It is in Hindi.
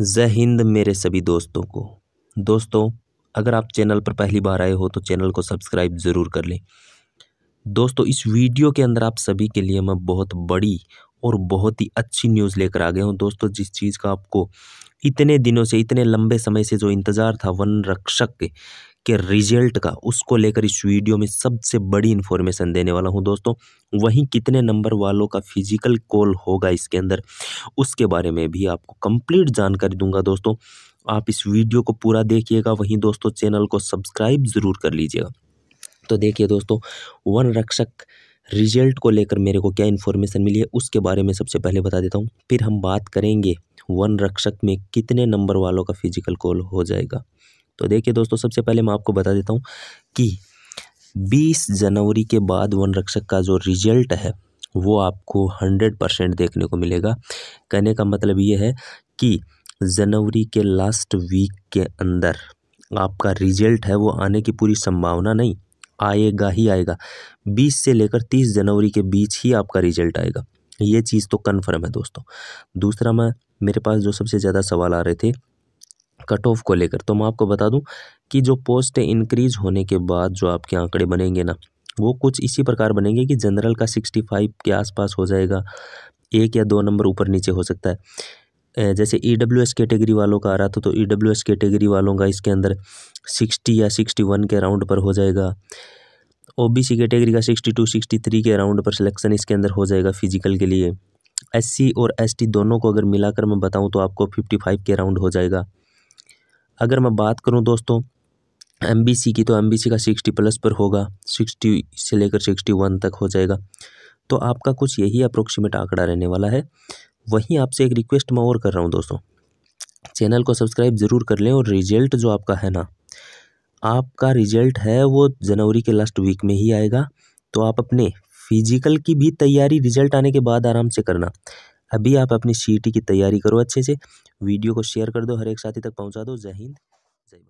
जय हिंद मेरे सभी दोस्तों को दोस्तों अगर आप चैनल पर पहली बार आए हो तो चैनल को सब्सक्राइब ज़रूर कर लें दोस्तों इस वीडियो के अंदर आप सभी के लिए मैं बहुत बड़ी और बहुत ही अच्छी न्यूज़ लेकर आ गया हूँ दोस्तों जिस चीज़ का आपको इतने दिनों से इतने लंबे समय से जो इंतज़ार था वन रक्षक के रिजल्ट का उसको लेकर इस वीडियो में सबसे बड़ी इन्फॉर्मेशन देने वाला हूं दोस्तों वहीं कितने नंबर वालों का फिजिकल कॉल होगा इसके अंदर उसके बारे में भी आपको कंप्लीट जानकारी दूंगा दोस्तों आप इस वीडियो को पूरा देखिएगा वहीं दोस्तों चैनल को सब्सक्राइब ज़रूर कर लीजिएगा तो देखिए दोस्तों वन रक्षक रिजल्ट को लेकर मेरे को क्या इन्फॉर्मेशन मिली है उसके बारे में सबसे पहले बता देता हूँ फिर हम बात करेंगे वन रक्षक में कितने नंबर वालों का फिजिकल कॉल हो जाएगा तो देखिए दोस्तों सबसे पहले मैं आपको बता देता हूँ कि 20 जनवरी के बाद वन रक्षक का जो रिजल्ट है वो आपको 100 परसेंट देखने को मिलेगा कहने का मतलब ये है कि जनवरी के लास्ट वीक के अंदर आपका रिजल्ट है वो आने की पूरी संभावना नहीं आएगा ही आएगा 20 से लेकर 30 जनवरी के बीच ही आपका रिजल्ट आएगा ये चीज़ तो कन्फर्म है दोस्तों दूसरा मैं मेरे पास जो सबसे ज़्यादा सवाल आ रहे थे कट ऑफ को लेकर तो मैं आपको बता दूं कि जो पोस्ट इंक्रीज होने के बाद जो आपके आंकड़े बनेंगे ना वो कुछ इसी प्रकार बनेंगे कि जनरल का सिक्सटी फाइव के आसपास हो जाएगा एक या दो नंबर ऊपर नीचे हो सकता है जैसे ई डब्ल्यू एस कैटेगरी वालों का आ रहा था तो ई डब्ल्यू एस कैटेगरी वालों का इसके अंदर सिक्सटी या सिक्सटी वन के राउंड पर हो जाएगा ओ बी सी कैटेगरी का सिक्सटी टू सिक्सटी थ्री के राउंड पर सिलेक्शन इसके अंदर हो जाएगा फिजिकल के लिए एससी और एसटी दोनों को अगर मिलाकर मैं बताऊं तो आपको फिफ्टी फाइव के राउंड हो जाएगा अगर मैं बात करूँ दोस्तों एम की तो एम का सिक्सटी प्लस पर होगा सिक्सटी से लेकर सिक्सटी वन तक हो जाएगा तो आपका कुछ यही अप्रोक्सीमेट आंकड़ा रहने वाला है वहीं आपसे एक रिक्वेस्ट मैं और कर रहा हूँ दोस्तों चैनल को सब्सक्राइब ज़रूर कर लें और रिजल्ट जो आपका है ना आपका रिजल्ट है वो जनवरी के लास्ट वीक में ही आएगा तो आप अपने फिजिकल की भी तैयारी रिजल्ट आने के बाद आराम से करना अभी आप अपनी सी e की तैयारी करो अच्छे से वीडियो को शेयर कर दो हर एक साथी तक पहुँचा दो जय हिंद जय